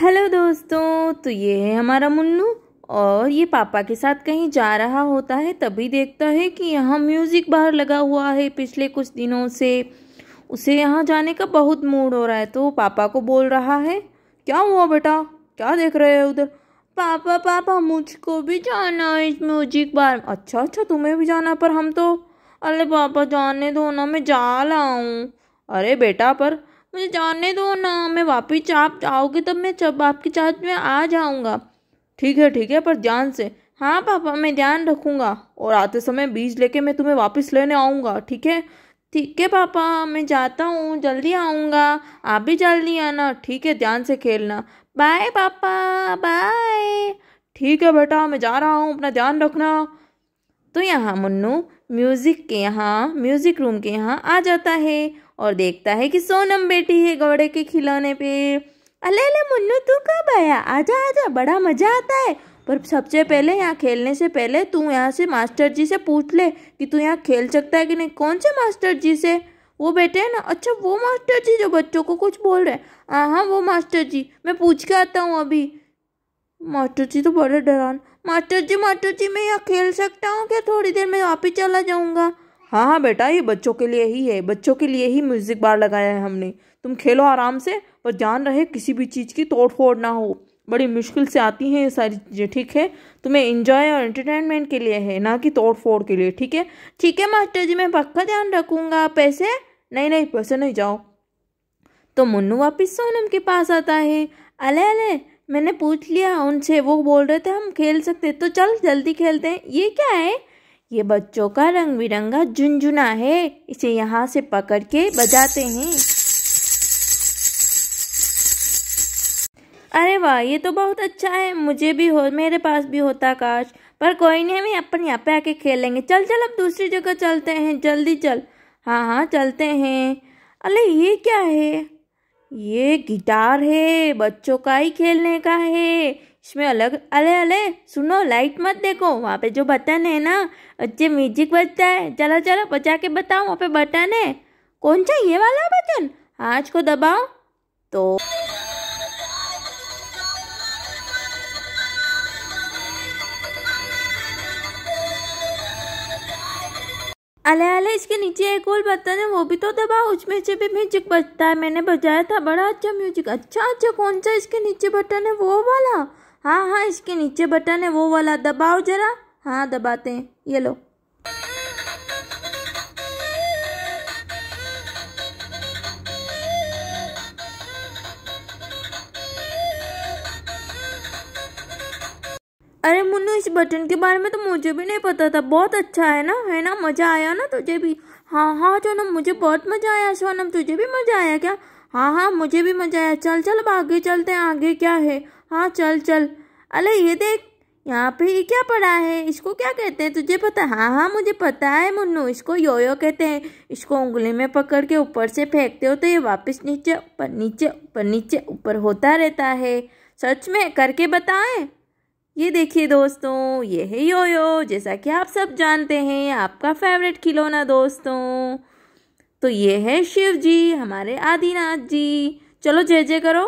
hello दोस्तों तो ये है हमारा मुन्नू और ये पापा के साथ कहीं जा रहा होता है तभी देखता है कि यहाँ म्यूज़िक बाहर लगा हुआ है पिछले कुछ दिनों से उसे यहाँ जाने का बहुत मूड हो रहा है तो पापा को बोल रहा है क्या हुआ बेटा क्या देख रहे हैं उधर पापा पापा मुझको भी जाना है इस म्यूजिक बार अच्छा अच्छा तुम्हें भी जाना पर हम तो अरे पापा जाने दो ना मैं जा लाऊँ अरे बेटा पर मुझे जानने दो ना मैं वापस आप आओगे तब मैं जब आपकी चाहत में आ जाऊँगा ठीक है ठीक है पर ध्यान से हाँ पापा मैं ध्यान रखूँगा और आते समय बीज लेके मैं तुम्हें वापस लेने आऊँगा ठीक है ठीक है पापा मैं जाता हूँ जल्दी आऊँगा आप भी जल्दी आना ठीक है ध्यान से खेलना बाय पापा बाय ठीक है बेटा मैं जा रहा हूँ अपना ध्यान रखना तो यहाँ मुन्नू म्यूज़िक के यहाँ म्यूज़िक रूम के यहाँ आ जाता है और देखता है कि सोनम बैठी है घोड़े के खिलौने पे अले अले मुन्नू तू कब आया आजा आजा बड़ा मज़ा आता है पर सबसे पहले यहाँ खेलने से पहले तू यहाँ से मास्टर जी से पूछ ले कि तू यहाँ खेल सकता है कि नहीं कौन से मास्टर जी से वो बेटे है ना अच्छा वो मास्टर जी जो बच्चों को कुछ बोल रहे हैं हाँ हाँ वो मास्टर जी मैं पूछ के आता हूँ अभी मास्टर जी तो बड़े डरान मास्टर जी मास्टर जी मैं यहाँ खेल सकता हूँ क्या थोड़ी देर में आप ही चला जाऊँगा हाँ हाँ बेटा ये बच्चों के लिए ही है बच्चों के लिए ही म्यूज़िक बार लगाया है हमने तुम खेलो आराम से पर जान रहे किसी भी चीज़ की तोड़ फोड़ ना हो बड़ी मुश्किल से आती हैं ये सारी चीज़ें ठीक है तुम्हें इंजॉय और एंटरटेनमेंट के लिए है ना कि तोड़ फोड़ के लिए ठीक है ठीक है मास्टर जी मैं पक्का ध्यान रखूँगा पैसे नहीं नहीं पैसे नहीं जाओ तो मुन्नु वापस सोनम के पास आता है अले अले मैंने पूछ लिया उनसे वो बोल रहे थे हम खेल सकते तो चल जल्दी खेलते हैं ये क्या है ये बच्चों का रंग बिरंगा झुंझुना है इसे यहाँ से पकड़ के बजाते हैं अरे वाह ये तो बहुत अच्छा है मुझे भी हो मेरे पास भी होता काश पर कोई नहीं हमें अपन यहाँ पे आके खेलेंगे चल चल अब दूसरी जगह चलते हैं जल्दी चल हाँ हाँ चलते हैं अरे ये क्या है ये गिटार है बच्चों का ही खेलने का है इसमें अलग अरे अरे सुनो लाइट मत देखो वहाँ पे जो बटन है ना अच्छे म्यूजिक बजता है चलो चलो बचा के बताओ वहाँ पे बटन है कौन सा ये वाला बटन आज को दबाओ तो अले अले इसके नीचे एक और बर्तन है वो भी तो दबाओ उसमें से भी म्यूजिक बजता है मैंने बजाया था बड़ा अच्छा म्यूजिक अच्छा अच्छा कौन सा इसके नीचे बटन है वो वाला हाँ हाँ इसके नीचे बटन है वो वाला दबाओ जरा हाँ दबाते हैं ये लो अरे मुन्नू इस बटन के बारे में तो मुझे भी नहीं पता था बहुत अच्छा है ना है ना मज़ा आया ना तुझे भी हाँ हाँ सोनम मुझे बहुत मज़ा आया सोनम तुझे भी मज़ा आया क्या हाँ हाँ मुझे भी मज़ा आया चल चल अब आगे चलते हैं आगे क्या है हाँ चल चल अरे ये देख यहाँ पे ये क्या पड़ा है इसको क्या कहते हैं तुझे पता हाँ हाँ मुझे पता है मुन्नू इसको योयो कहते हैं इसको उंगली में पकड़ के ऊपर से फेंकते हो तो ये वापस नीचे ऊपर नीचे ऊपर नीचे ऊपर होता रहता है सच में करके बताएं ये देखिए दोस्तों ये है योयो जैसा कि आप सब जानते हैं आपका फेवरेट खिलौना दोस्तों तो ये है शिव जी हमारे आदिनाथ जी चलो जय जय करो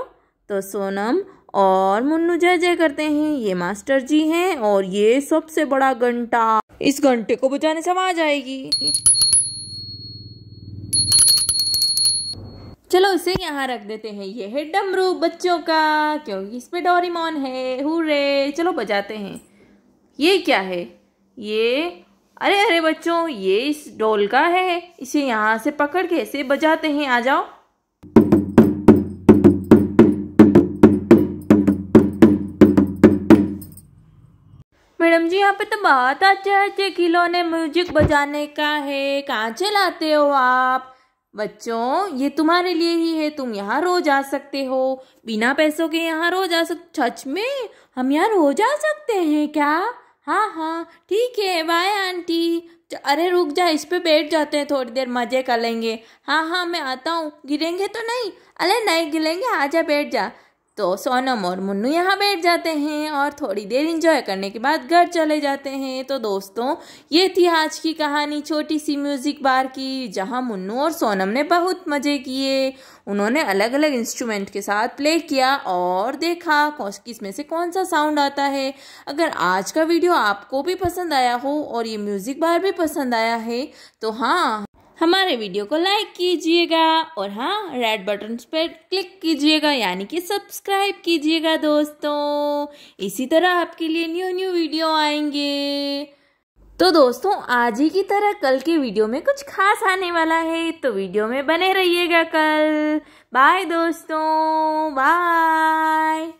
तो सोनम और मुन्नू जय जय करते हैं ये मास्टर जी हैं और ये सबसे बड़ा घंटा इस घंटे को बजाने से आ जाएगी चलो इसे यहाँ रख देते हैं ये है डमरू बच्चों का क्योंकि इस पे डोरीमोन है हुरे चलो बजाते हैं ये क्या है ये अरे अरे बच्चों ये इस डोल का है इसे यहाँ से पकड़ के ऐसे बजाते हैं आ जाओ मैडम जी यहाँ पे तो बहुत अच्छे अच्छे खिलौने म्यूजिक बजाने का है कहाँ चलाते हो आप बच्चों ये तुम्हारे लिए ही है तुम यहाँ रोज आ सकते हो बिना पैसों के यहाँ रोज आ सकते सच में हम यहाँ रोज आ सकते हैं क्या हाँ हाँ ठीक है बाय आंटी अरे रुक जा इस पे बैठ जाते हैं थोड़ी देर मजे कर लेंगे हाँ हाँ मैं आता हूँ गिरेंगे तो नहीं अरे नहीं गिरेंगे आ जा बैठ जा तो सोनम और मुन्नू यहाँ बैठ जाते हैं और थोड़ी देर इंजॉय करने के बाद घर चले जाते हैं तो दोस्तों ये थी आज की कहानी छोटी सी म्यूज़िक बार की जहाँ मुन्नू और सोनम ने बहुत मज़े किए उन्होंने अलग अलग इंस्ट्रूमेंट के साथ प्ले किया और देखा किस में से कौन सा साउंड आता है अगर आज का वीडियो आपको भी पसंद आया हो और ये म्यूज़िक बार भी पसंद आया है तो हाँ हमारे वीडियो को लाइक कीजिएगा और हाँ रेड बटन पर क्लिक कीजिएगा यानी कि सब्सक्राइब कीजिएगा दोस्तों इसी तरह आपके लिए न्यू न्यू वीडियो आएंगे तो दोस्तों आज ही की तरह कल के वीडियो में कुछ खास आने वाला है तो वीडियो में बने रहिएगा कल बाय दोस्तों बाय